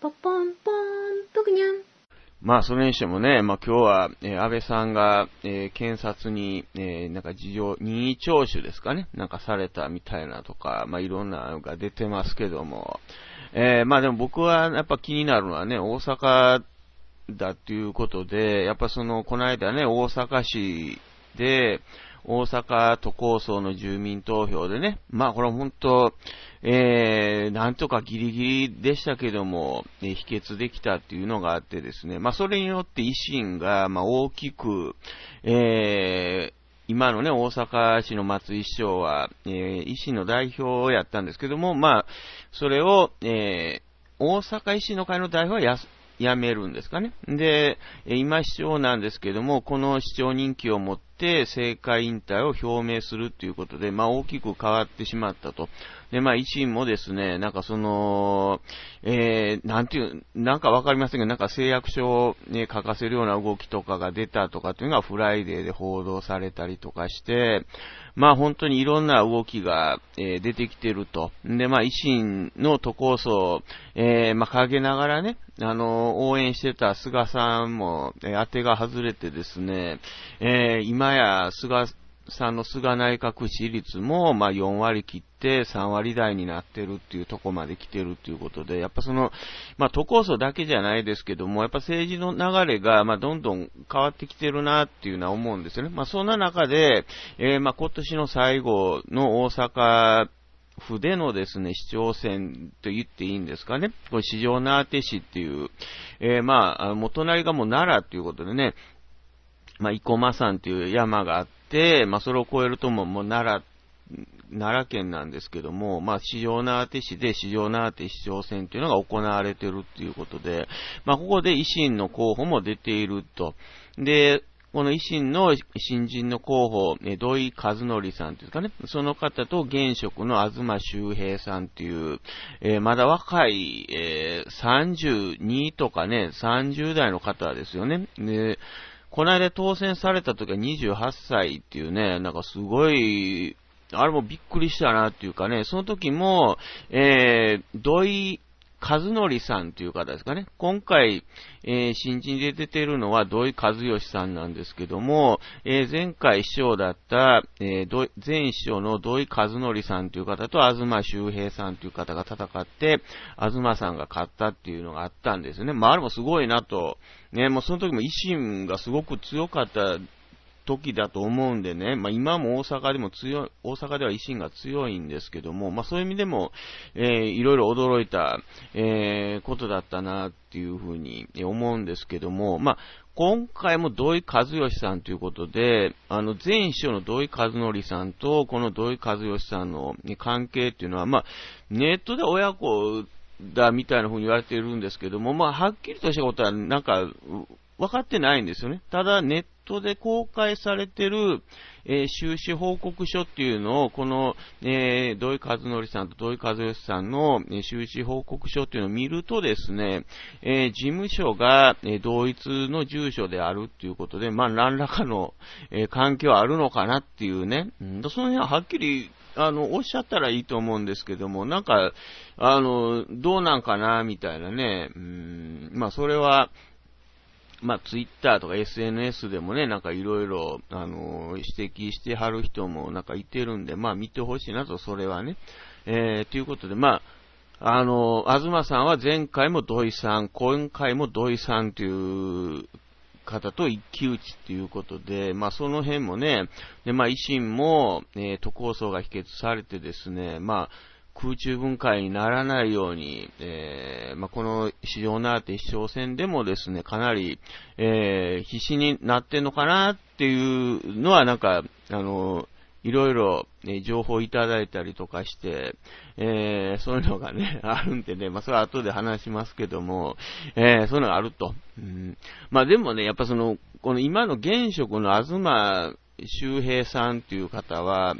ポポンポン、ぷくにゃん。まあ、それにしてもね、まあ今日は、えー、安倍さんが、えー、検察に、えー、なんか事情、任意聴取ですかね、なんかされたみたいなとか、まあいろんなのが出てますけども、えー、まあでも僕はやっぱ気になるのはね、大阪だっていうことで、やっぱその、この間ね、大阪市で、大阪都構想の住民投票でね、まあこれは本当、えー、なんとかギリギリでしたけども、えー、否決できたっていうのがあってですね、まあそれによって維新が、まあ大きく、えー、今のね、大阪市の松井市長は、えー、維新の代表をやったんですけども、まあ、それを、えー、大阪維新の会の代表はや辞めるんですかね。で、今市長なんですけども、この市長任期をっって政界引退を表明するということで、まあ、大きく変わってしまったと。で、まあ、維新もですね、なんかその、えー、なんていう、なんかわかりませんけど、なんか誓約書を、ね、書かせるような動きとかが出たとかっていうのがフライデーで報道されたりとかして、まあ、本当にいろんな動きが、えー、出てきてると。で、まあ、維新の都構想、えー、まあ、陰ながらね、あの、応援してた菅さんも、えー、当てが外れてですね、えー、今や菅、さんの菅内閣支持率も、まあ、4割切って3割台になってるっていうとこまで来てるっていうことで、やっぱその、まあ、都構想だけじゃないですけども、やっぱ政治の流れが、まあ、どんどん変わってきてるなっていうのは思うんですよね。まあ、そんな中で、えー、まあ、今年の最後の大阪、府でのですね、市長選と言っていいんですかね。これ、市場縄て市っていう、えー、まあ、もう隣がもう奈良ということでね、まあ、生駒山っていう山があって、まあ、それを超えるとも、もう奈良、奈良県なんですけども、まあ、市場縄手市で市場縄手市長選というのが行われているということで、まあ、ここで維新の候補も出ていると。で、この維新の新人の候補、土井和則さんというかね、その方と現職の東周平さんという、えー、まだ若い、えー、32とかね、30代の方ですよね。この間当選された時は28歳っていうね、なんかすごい、あれもびっくりしたなっていうかね、その時も、えー、土井和則さんという方ですかね。今回、えー、新人で出てるのは土井和義さんなんですけども、えー、前回師匠だった、えー、前師匠の土井和則さんという方と東周平さんという方が戦って、東さんが勝ったっていうのがあったんですね。まあ、あれもすごいなと。ね、もうその時も維新がすごく強かった時だと思うんでね、まあ、今も大阪でも強い、大阪では維新が強いんですけども、まあ、そういう意味でも、えー、いろいろ驚いた、えー、ことだったなっていうふうに思うんですけども、まあ、今回も土井和義さんということで、あの、前秘書の土井和則さんと、この土井和義さんの関係っていうのは、まあ、ネットで親子だみたいなふうに言われているんですけども、まあ、はっきりとしたことは、なんか、分かってないんですよね。ただ、ネットで公開されてる、えー、収支報告書っていうのを、この、えー、土井和則さんと土井和義さんの、えー、収支報告書っていうのを見るとですね、えー、事務所が、えー、同一の住所であるっていうことで、まあ、何らかの、えー、関係はあるのかなっていうね、うん、その辺ははっきりあの、おっしゃったらいいと思うんですけども、なんか、あの、どうなんかな、みたいなね、うん、まあ、それは、まあ、ツイッターとか SNS でもね、なんかいろいろ、あのー、指摘してはる人もなんかいてるんで、まあ、見てほしいなと、それはね。えー、ということで、まあ、あのー、東さんは前回も土井さん、今回も土井さんという方と一騎打ちということで、まあ、その辺もね、で、まあ、維新も、えー、都構想が否決されてですね、まあ、空中分解にならないように、えー、まあ、この市場ならて市長選でもですね、かなり、えー、必死になってんのかなっていうのは、なんか、あの、いろいろ、ね、情報いただいたりとかして、えー、そういうのがね、あるんでね、まあ、それは後で話しますけども、えー、そういうのがあると。うん、まあ、でもね、やっぱその、この今の現職の東周平さんっていう方は、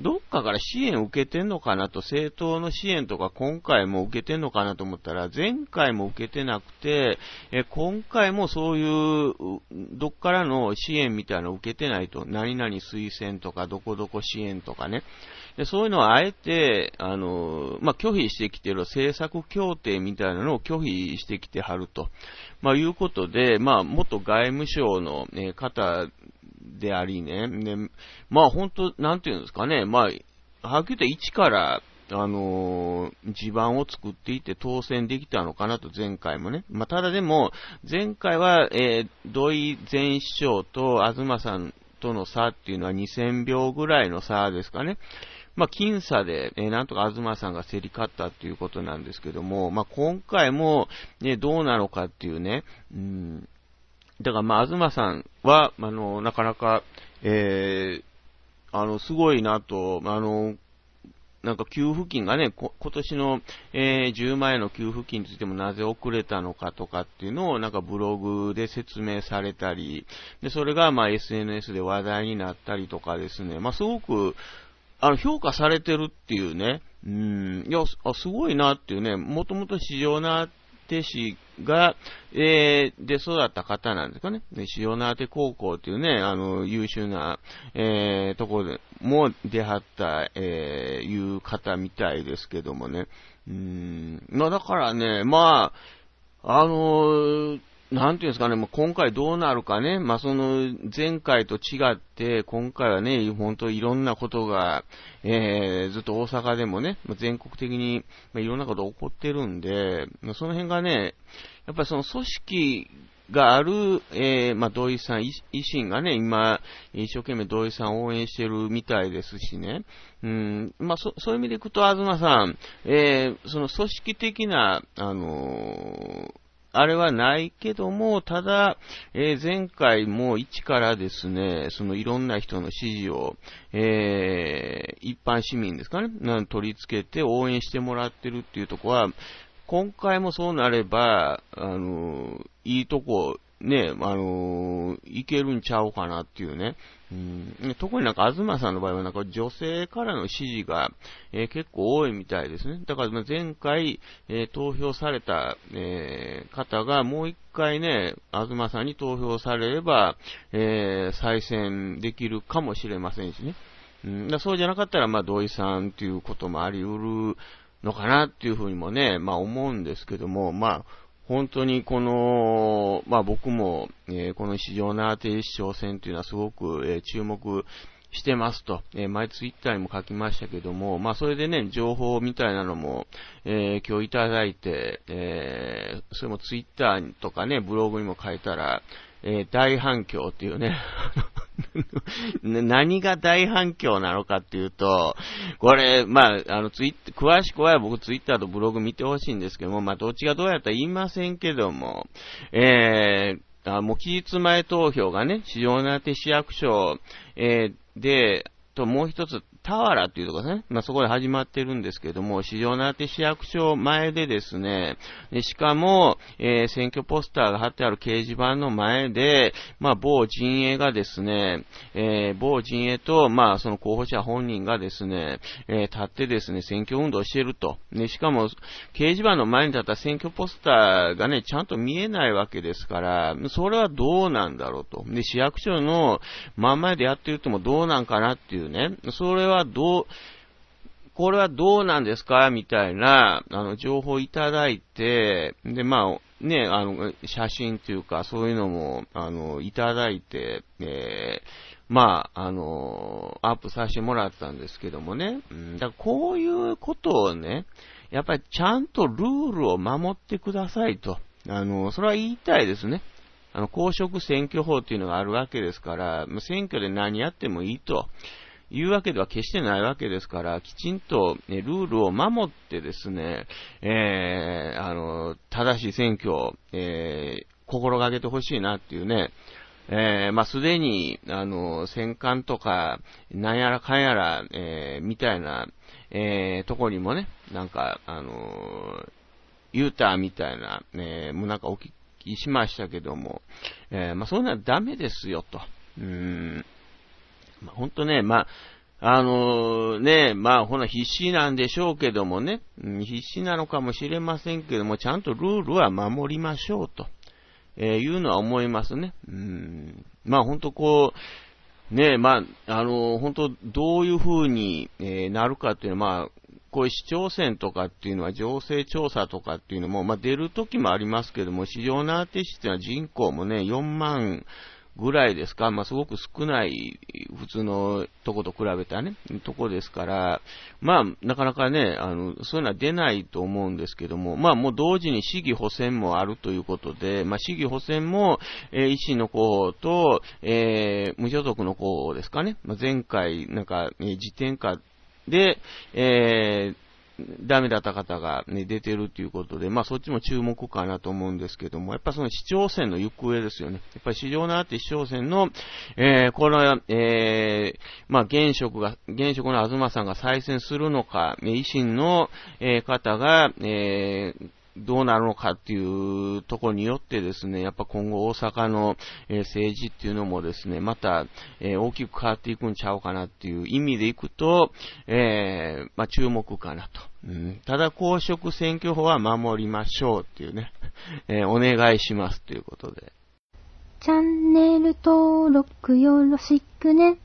どっかから支援を受けてんのかなと、政党の支援とか今回も受けてんのかなと思ったら、前回も受けてなくて、え今回もそういう、どっからの支援みたいなのを受けてないと、何々推薦とか、どこどこ支援とかね。でそういうのはあえて、あの、まあ、拒否してきてる政策協定みたいなのを拒否してきてはると、まあ、いうことで、まあ、元外務省の、方でありね。で、まあ本当なんていうんですかね、まあ、はっきり言って1から、あのー、地盤を作っていって当選できたのかなと前回もね。まあ、ただでも、前回は、えー、土井前市長と東さんとの差っていうのは2000秒ぐらいの差ですかね。まあ、僅差で、えー、なんとか東さんが競り勝ったっていうことなんですけども、まあ、今回も、ね、どうなのかっていうね、うん、だからまあ、東さんは、あの、なかなか、ええー、あの、すごいなと、あの、なんか給付金がね、今年の、えー、10万円の給付金についてもなぜ遅れたのかとかっていうのをなんかブログで説明されたり、で、それがまあ SNS で話題になったりとかですね、まあすごく、あの、評価されてるっていうね、うん、いや、あすごいなっていうね、もともと市場なってし、が、えー、で育った方なんですかね。で、塩の手て高校っていうね、あの、優秀な、えー、ところでも出はった、えー、いう方みたいですけどもね。うん、まあだからね、まあ、あのー、なんていうんですかね、今回どうなるかね、まあ、その前回と違って、今回はね、本当いろんなことが、えー、ずっと大阪でもね、全国的にいろんなこと起こってるんで、その辺がね、やっぱりその組織がある、えー、まあ、土井さん、維新がね、今、一生懸命土井さんを応援してるみたいですしね、うん、まあ、そ、そういう意味でいくと、東さん、えー、その組織的な、あのーあれはないけども、ただ、えー、前回も一からですね、そのいろんな人の支持を、えー、一般市民ですかね、取り付けて応援してもらってるっていうところは、今回もそうなれば、あの、いいとこね、あのー、いけるんちゃうかなっていうね。うん、特になんか、東さんの場合はなんか女性からの支持が、えー、結構多いみたいですね。だから前回、えー、投票された、えー、方がもう一回ね、東さんに投票されれば、え再選できるかもしれませんしね。うん、だそうじゃなかったら、まあ、同意さんっていうこともあり得るのかなっていうふうにもね、まあ思うんですけども、まあ、本当にこの、まあ僕も、えー、この市場の定ーティ戦というのはすごく、えー、注目してますと、えー、前ツイッターにも書きましたけども、まあそれでね、情報みたいなのも、えー、今日いただいて、えー、それもツイッターとかね、ブログにも書いたら、えー、大反響っていうね 何が大反響なのかっていうと、これ、まあ、あの、ツイッ詳しくは僕ツイッターとブログ見てほしいんですけども、まあ、どっちがどうやったら言いませんけども、えー、あもう期日前投票がね、市場なて市役所、えー、で、ともう一つ田原っていうとこですね。まあ、そこで始まってるんですけども、市場のって市役所前でですね、でしかも、えー、選挙ポスターが貼ってある掲示板の前で、まあ、某陣営がですね、えー、某陣営と、まあ、その候補者本人がですね、えー、立ってですね、選挙運動してると。ね、しかも、掲示板の前に立った選挙ポスターがね、ちゃんと見えないわけですから、それはどうなんだろうと。で、市役所の真ん前でやってるてもどうなんかなっていうね、それははどう、これはどうなんですかみたいな、あの、情報いただいて、で、まあ、ね、あの、写真というか、そういうのも、あの、いただいて、えー、まあ、あの、アップさせてもらったんですけどもね、うん、だこういうことをね、やっぱりちゃんとルールを守ってくださいと。あの、それは言いたいですね。あの、公職選挙法っていうのがあるわけですから、選挙で何やってもいいと。いうわけでは決してないわけですから、きちんと、ね、ルールを守ってですね、えー、あの、正しい選挙を、えー、心がけてほしいなっていうね、えー、まあ、すでに、あの、戦艦とか、なんやらかんやら、えー、みたいな、えー、とこにもね、なんか、あのユータみたいな、えー、もうなんかお聞きしましたけども、えー、まあ、そういうのはダメですよ、と。うん。まあ、ほんとね、まあ、あのね、まあほな必死なんでしょうけどもね、必死なのかもしれませんけども、ちゃんとルールは守りましょうと、えー、いうのは思いますね。うん。まあほんとこう、ね、まあ、あの本当どういう風に、えー、なるかっていうのは、まあ、こういう市長選とかっていうのは、情勢調査とかっていうのも、まあ、出る時もありますけども、市場のアーティストは人口もね、4万ぐらいですか、まあ、すごく少ない普通のとこと比べたね、とこですから、まあ、なかなかね、あの、そういうのは出ないと思うんですけども、まあ、もう同時に市議補選もあるということで、まあ、市議補選も、えー、維新の候補と、えー、無所属の候補ですかね、まあ、前回、なんか、えー、時点下で、えー、ダメだった方が、ね、出てるということで、まあそっちも注目かなと思うんですけども、やっぱその市長選の行方ですよね。やっぱり市場のあって市長選の、えー、この、えー、まあ現職が、現職の東さんが再選するのか、維新の、えー、方が、えー、どうなるのかっていうところによってですね、やっぱ今後大阪の、え政治っていうのもですね、また、え大きく変わっていくんちゃうかなっていう意味でいくと、えー、まあ、注目かなと。うん、ただ公職選挙法は守りましょうっていうね、えー、お願いしますということで。チャンネル登録よろしくね。